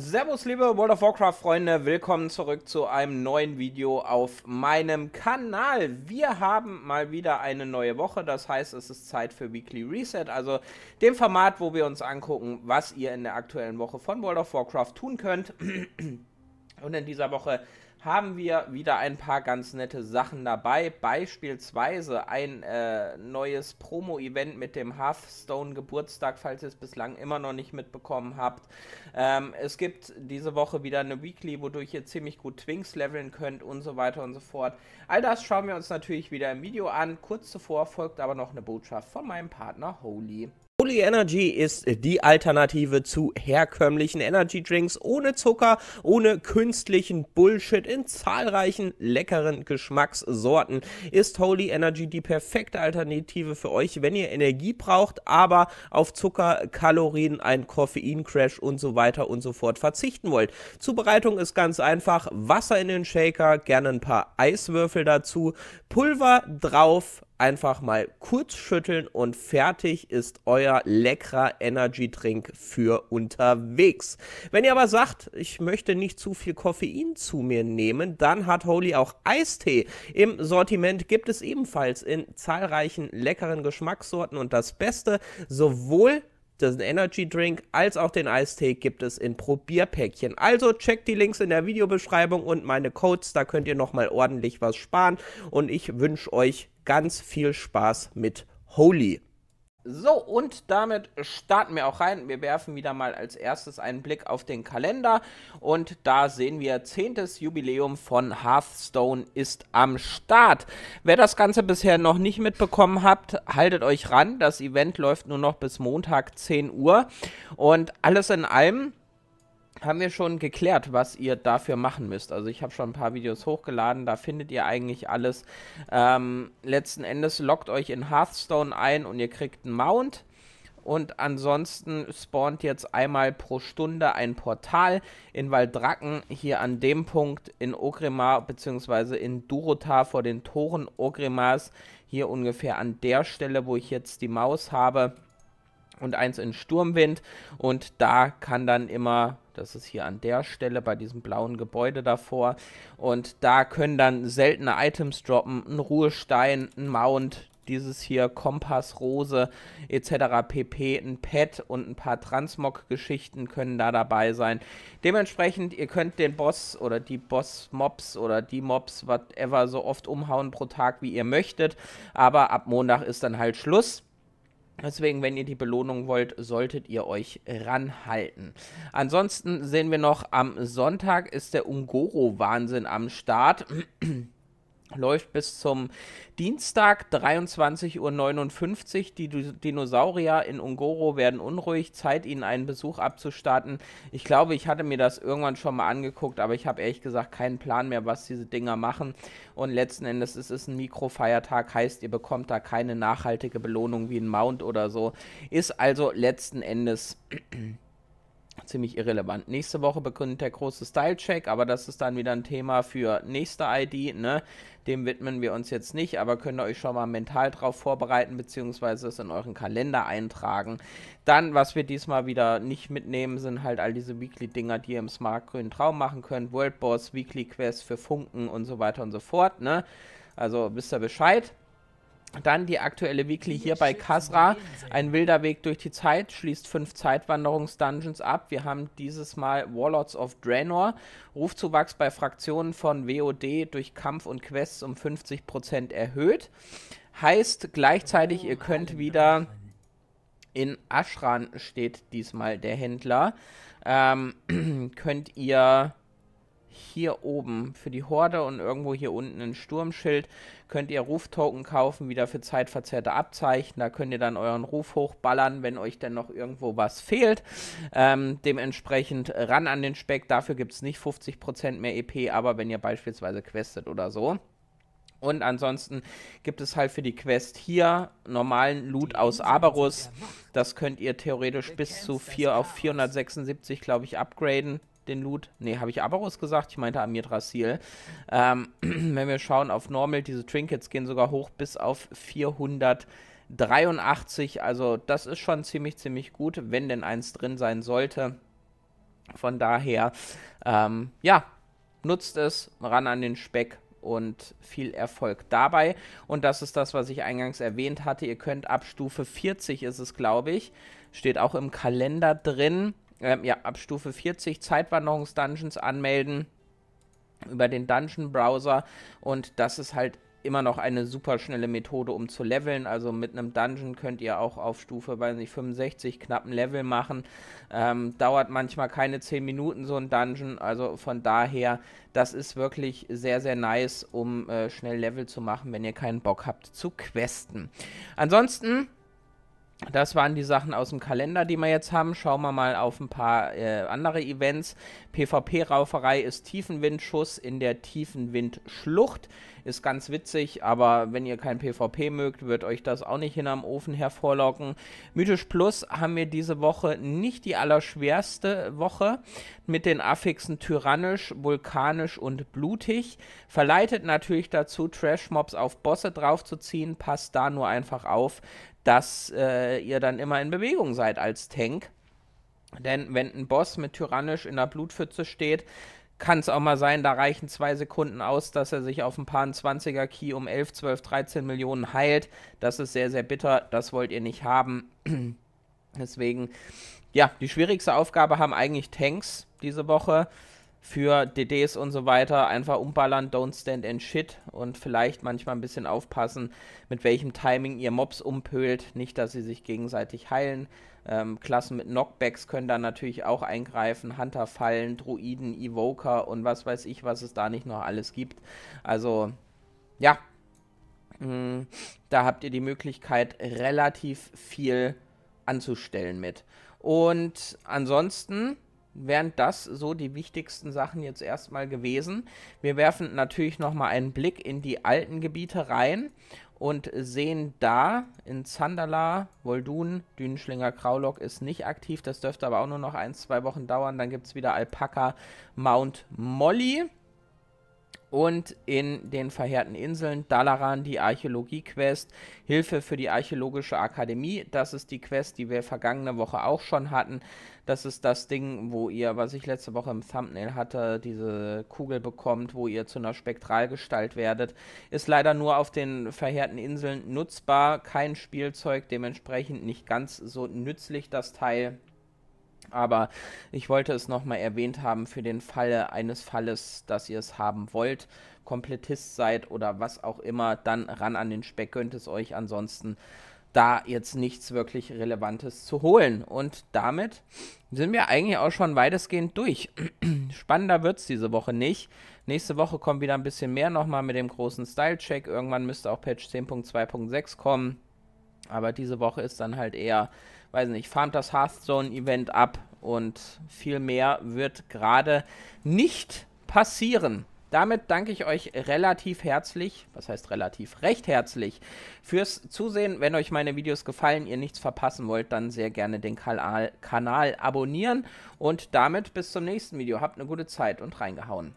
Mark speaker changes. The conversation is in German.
Speaker 1: Servus liebe World of Warcraft Freunde, willkommen zurück zu einem neuen Video auf meinem Kanal. Wir haben mal wieder eine neue Woche, das heißt es ist Zeit für Weekly Reset, also dem Format, wo wir uns angucken, was ihr in der aktuellen Woche von World of Warcraft tun könnt. Und in dieser Woche haben wir wieder ein paar ganz nette Sachen dabei. Beispielsweise ein äh, neues Promo-Event mit dem Hearthstone-Geburtstag, falls ihr es bislang immer noch nicht mitbekommen habt. Ähm, es gibt diese Woche wieder eine Weekly, wodurch ihr ziemlich gut Twinks leveln könnt und so weiter und so fort. All das schauen wir uns natürlich wieder im Video an. Kurz zuvor folgt aber noch eine Botschaft von meinem Partner Holy. Holy Energy ist äh, die Alternative zu herkömmlichen Energy Drinks ohne Zucker, ohne künstlichen Bullshit in zahlreichen leckeren Geschmackssorten. Ist Holy Energy die perfekte Alternative für euch, wenn ihr Energie braucht, aber auf Zucker, Kalorien, einen koffein und so weiter und so fort verzichten wollt? Zubereitung ist ganz einfach. Wasser in den Shaker, gerne ein paar Eiswürfel dazu, Pulver drauf, einfach mal kurz schütteln und fertig ist euer leckerer Energy-Drink für unterwegs. Wenn ihr aber sagt, ich möchte nicht zu viel Koffein zu mir nehmen, dann hat Holy auch Eistee. Im Sortiment gibt es ebenfalls in zahlreichen leckeren Geschmackssorten und das Beste, sowohl den Energy Drink als auch den Eistee gibt es in Probierpäckchen. Also checkt die Links in der Videobeschreibung und meine Codes, da könnt ihr nochmal ordentlich was sparen und ich wünsche euch ganz viel Spaß mit Holy. So, und damit starten wir auch rein. Wir werfen wieder mal als erstes einen Blick auf den Kalender und da sehen wir, 10. Jubiläum von Hearthstone ist am Start. Wer das Ganze bisher noch nicht mitbekommen habt, haltet euch ran. Das Event läuft nur noch bis Montag 10 Uhr und alles in allem haben wir schon geklärt, was ihr dafür machen müsst. Also ich habe schon ein paar Videos hochgeladen, da findet ihr eigentlich alles. Ähm, letzten Endes lockt euch in Hearthstone ein und ihr kriegt einen Mount. Und ansonsten spawnt jetzt einmal pro Stunde ein Portal in Waldracken, hier an dem Punkt in Ogrimar bzw. in Durotar vor den Toren Ogrimars. hier ungefähr an der Stelle, wo ich jetzt die Maus habe und eins in Sturmwind und da kann dann immer das ist hier an der Stelle bei diesem blauen Gebäude davor. Und da können dann seltene Items droppen, ein Ruhestein, ein Mount, dieses hier Kompass, Rose etc. pp. Ein Pad und ein paar Transmog-Geschichten können da dabei sein. Dementsprechend, ihr könnt den Boss oder die Boss-Mobs oder die Mobs, whatever, so oft umhauen pro Tag, wie ihr möchtet. Aber ab Montag ist dann halt Schluss. Deswegen, wenn ihr die Belohnung wollt, solltet ihr euch ranhalten. Ansonsten sehen wir noch, am Sonntag ist der Ungoro-Wahnsinn am Start läuft bis zum Dienstag 23.59 Uhr. Die Dinosaurier in Ungoro werden unruhig. Zeit, ihnen einen Besuch abzustatten. Ich glaube, ich hatte mir das irgendwann schon mal angeguckt, aber ich habe ehrlich gesagt keinen Plan mehr, was diese Dinger machen. Und letzten Endes ist es ein Mikrofeiertag, heißt, ihr bekommt da keine nachhaltige Belohnung wie ein Mount oder so. Ist also letzten Endes ziemlich irrelevant. Nächste Woche beginnt der große Style-Check, aber das ist dann wieder ein Thema für nächste ID. Ne? Dem widmen wir uns jetzt nicht, aber könnt ihr euch schon mal mental drauf vorbereiten, beziehungsweise es in euren Kalender eintragen. Dann, was wir diesmal wieder nicht mitnehmen, sind halt all diese Weekly-Dinger, die ihr im Smart Grünen Traum machen könnt. World Boss, Weekly Quest für Funken und so weiter und so fort. Ne? Also wisst ihr Bescheid. Dann die aktuelle Weekly hier bei Kasra. Ein wilder Weg durch die Zeit schließt fünf Zeitwanderungsdungeons ab. Wir haben dieses Mal Warlords of Draenor. Rufzuwachs bei Fraktionen von WOD durch Kampf und Quests um 50% erhöht. Heißt gleichzeitig, ihr könnt wieder in Ashran steht diesmal der Händler. Ähm, könnt ihr hier oben für die Horde und irgendwo hier unten ein Sturmschild könnt ihr Ruftoken kaufen, wieder für zeitverzerrte Abzeichen. Da könnt ihr dann euren Ruf hochballern, wenn euch denn noch irgendwo was fehlt. Ähm, dementsprechend ran an den Speck. Dafür gibt es nicht 50% mehr EP, aber wenn ihr beispielsweise questet oder so. Und ansonsten gibt es halt für die Quest hier normalen Loot aus Aberus. Das könnt ihr theoretisch bis zu 4 auf 476, glaube ich, upgraden den Loot. Ne, habe ich Abarus gesagt? Ich meinte Amidrasil. Ähm, wenn wir schauen auf Normal, diese Trinkets gehen sogar hoch bis auf 483. Also das ist schon ziemlich, ziemlich gut, wenn denn eins drin sein sollte. Von daher, ähm, ja, nutzt es, ran an den Speck, und viel Erfolg dabei. Und das ist das, was ich eingangs erwähnt hatte. Ihr könnt ab Stufe 40 ist es, glaube ich, steht auch im Kalender drin, ähm, ja, ab Stufe 40 Zeitwanderungsdungeons anmelden über den Dungeon-Browser und das ist halt immer noch eine super schnelle Methode, um zu leveln. Also mit einem Dungeon könnt ihr auch auf Stufe, weiß nicht, 65 knappen Level machen. Ähm, dauert manchmal keine 10 Minuten so ein Dungeon. Also von daher, das ist wirklich sehr, sehr nice, um äh, schnell Level zu machen, wenn ihr keinen Bock habt zu questen. Ansonsten das waren die Sachen aus dem Kalender, die wir jetzt haben. Schauen wir mal auf ein paar äh, andere Events. PvP-Rauferei ist Tiefenwindschuss in der Tiefenwindschlucht. Ist ganz witzig, aber wenn ihr kein PvP mögt, wird euch das auch nicht hin am Ofen hervorlocken. Mythisch Plus haben wir diese Woche nicht die allerschwerste Woche mit den Affixen tyrannisch, vulkanisch und blutig. Verleitet natürlich dazu, Trash-Mobs auf Bosse draufzuziehen. Passt da nur einfach auf, dass äh, ihr dann immer in Bewegung seid als Tank. Denn wenn ein Boss mit Tyrannisch in der Blutpfütze steht, kann es auch mal sein, da reichen zwei Sekunden aus, dass er sich auf ein paar 20er Key um 11, 12, 13 Millionen heilt. Das ist sehr, sehr bitter. Das wollt ihr nicht haben. Deswegen, ja, die schwierigste Aufgabe haben eigentlich Tanks diese Woche für DDs und so weiter einfach umballern, don't stand and shit und vielleicht manchmal ein bisschen aufpassen, mit welchem Timing ihr Mobs umpölt, nicht, dass sie sich gegenseitig heilen. Ähm, Klassen mit Knockbacks können da natürlich auch eingreifen, Hunter fallen, Druiden, Evoker und was weiß ich, was es da nicht noch alles gibt. Also, ja, mh, mm, da habt ihr die Möglichkeit, relativ viel anzustellen mit. Und ansonsten wären das so die wichtigsten Sachen jetzt erstmal gewesen. Wir werfen natürlich nochmal einen Blick in die alten Gebiete rein und sehen da in Zandala, Voldun, Dünenschlinger, Kraulock ist nicht aktiv. Das dürfte aber auch nur noch ein, zwei Wochen dauern. Dann gibt es wieder Alpaka, Mount Molly und in den verheerten Inseln Dalaran die Archäologie-Quest, Hilfe für die Archäologische Akademie. Das ist die Quest, die wir vergangene Woche auch schon hatten. Das ist das Ding, wo ihr, was ich letzte Woche im Thumbnail hatte, diese Kugel bekommt, wo ihr zu einer Spektralgestalt werdet. Ist leider nur auf den verheerten Inseln nutzbar, kein Spielzeug, dementsprechend nicht ganz so nützlich das Teil. Aber ich wollte es nochmal erwähnt haben für den Falle eines Falles, dass ihr es haben wollt, Komplettist seid oder was auch immer, dann ran an den Speck, gönnt es euch ansonsten da jetzt nichts wirklich Relevantes zu holen. Und damit sind wir eigentlich auch schon weitestgehend durch. Spannender wird es diese Woche nicht. Nächste Woche kommt wieder ein bisschen mehr nochmal mit dem großen Style-Check. Irgendwann müsste auch Patch 10.2.6 kommen. Aber diese Woche ist dann halt eher weiß nicht, farmt das Hearthstone-Event ab und viel mehr wird gerade nicht passieren. Damit danke ich euch relativ herzlich, was heißt relativ, recht herzlich fürs Zusehen. Wenn euch meine Videos gefallen, ihr nichts verpassen wollt, dann sehr gerne den Kanal abonnieren. Und damit bis zum nächsten Video. Habt eine gute Zeit und reingehauen.